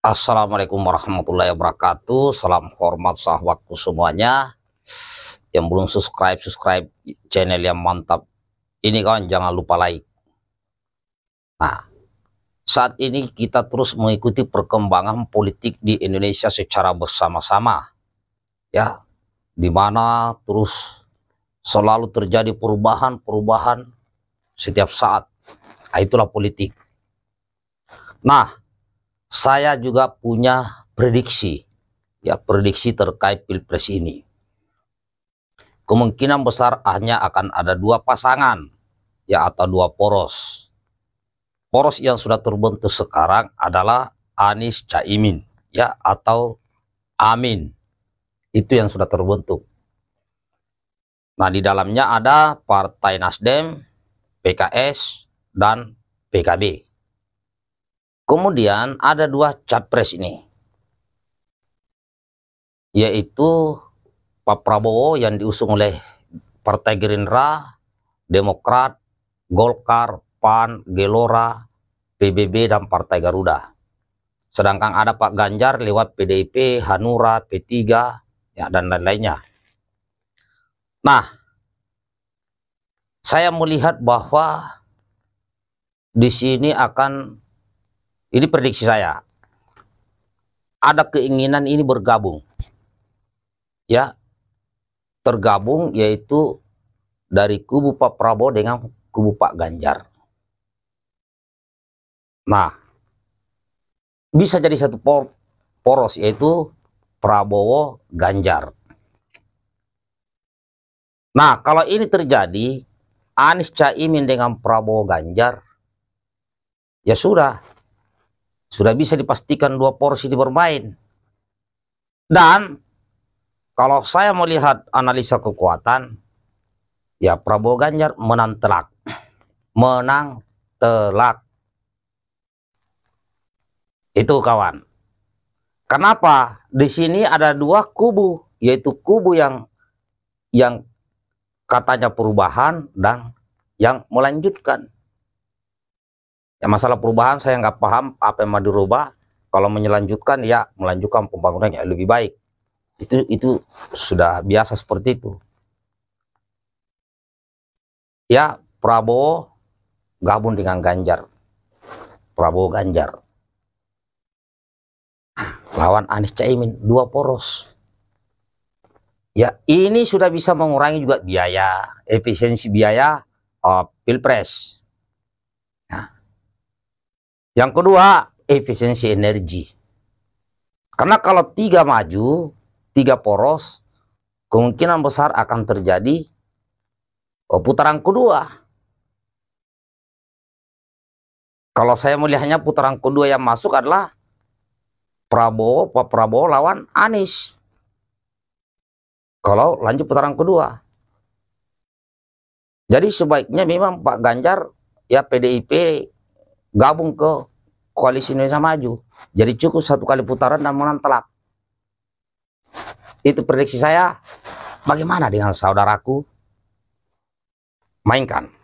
Assalamualaikum warahmatullahi wabarakatuh. Salam hormat sahabatku semuanya. Yang belum subscribe, subscribe channel yang mantap. Ini kawan jangan lupa like. Nah, saat ini kita terus mengikuti perkembangan politik di Indonesia secara bersama-sama. Ya, Dimana terus selalu terjadi perubahan-perubahan setiap saat. Nah, itulah politik. Nah, saya juga punya prediksi ya prediksi terkait pilpres ini kemungkinan besar hanya akan ada dua pasangan ya atau dua poros poros yang sudah terbentuk sekarang adalah Anies Caimin ya atau Amin itu yang sudah terbentuk nah di dalamnya ada Partai Nasdem PKS dan PKB Kemudian ada dua capres ini. Yaitu Pak Prabowo yang diusung oleh Partai Gerindra, Demokrat, Golkar, PAN, Gelora, PBB, dan Partai Garuda. Sedangkan ada Pak Ganjar lewat PDIP, Hanura, P3, ya, dan lain-lainnya. Nah, saya melihat bahwa di sini akan ini prediksi saya. Ada keinginan ini bergabung. Ya. Tergabung yaitu dari kubu Pak Prabowo dengan kubu Pak Ganjar. Nah, bisa jadi satu por poros yaitu Prabowo Ganjar. Nah, kalau ini terjadi Anies Caimin dengan Prabowo Ganjar ya sudah sudah bisa dipastikan dua porsi bermain. Dan kalau saya melihat analisa kekuatan, ya Prabowo Ganjar menang telak. Menang telak. Itu kawan. Kenapa? Di sini ada dua kubu, yaitu kubu yang yang katanya perubahan dan yang melanjutkan. Ya masalah perubahan saya nggak paham apa yang mau dirubah. Kalau menyelanjutkan ya melanjutkan pembangunan yang lebih baik. Itu itu sudah biasa seperti itu. Ya Prabowo gabung dengan Ganjar. Prabowo Ganjar. Lawan Anies Caimin dua poros. Ya, ini sudah bisa mengurangi juga biaya, efisiensi biaya uh, pilpres. Yang kedua, efisiensi energi. Karena kalau tiga maju, tiga poros, kemungkinan besar akan terjadi oh, putaran kedua. Kalau saya melihatnya putaran kedua yang masuk adalah Prabowo, Pak Prabowo lawan Anies. Kalau lanjut putaran kedua. Jadi sebaiknya memang Pak Ganjar ya PDIP gabung ke koalisi Indonesia Maju. Jadi cukup satu kali putaran dan menang telak. Itu prediksi saya. Bagaimana dengan saudaraku? Mainkan.